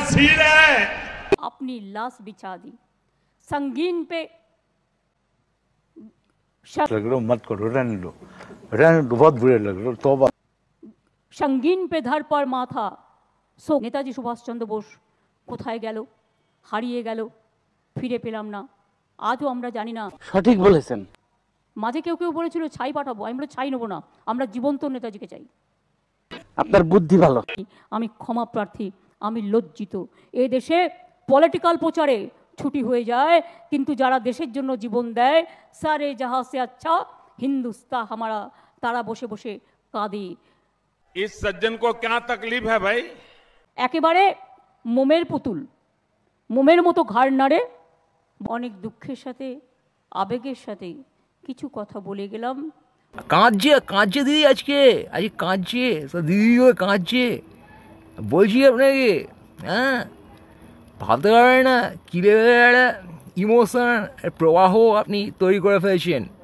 है अपनी लाश बिछा दी संगीन पे लग रहा मत करो रहने दो रहने दो बहुत बुरे लग रहे तोबा সঙ্গীন পেধার পর মাথা সো নেতাজি সুভাষচন্দ্র বোস কোথায় গেল হারিয়ে গেল ফিরে পেলাম না আজও আমরা জানি না সঠিক বলেছেন মাঝে কেউ কেউ বলেছিল ছাই পাঠাবো আমি বলে ছাই নেবো না আমরা জীবন্ত নেতাজিকে চাই আপনার বুদ্ধি ভালো আমি ক্ষমা প্রার্থী আমি লজ্জিত এ দেশে পলিটিক্যাল প্রচারে ছুটি হয়ে যায় কিন্তু যারা দেশের জন্য জীবন দেয় সারে জাহাঁ সে আচ্ছা হিন্দুস্তা হামারা তারা বসে বসে কাঁদে इस सज्जन को क्या तकलीफ একেবারে মোমের পুতুল মোমের মতো ঘাড় নাড়ে অনেক দুঃখের সাথে আবেগের সাথে কিছু কথা বলে গেলাম কাঁদছে কাঁদছে দিদি আজকে আজকে কাঁদছে দিদিও কাঁদছে বলছি আপনাকে হ্যাঁ ভাবতে পারবেন না কী লেভেলের একটা ইমোশন প্রবাহ আপনি তৈরি করে ফেলেছেন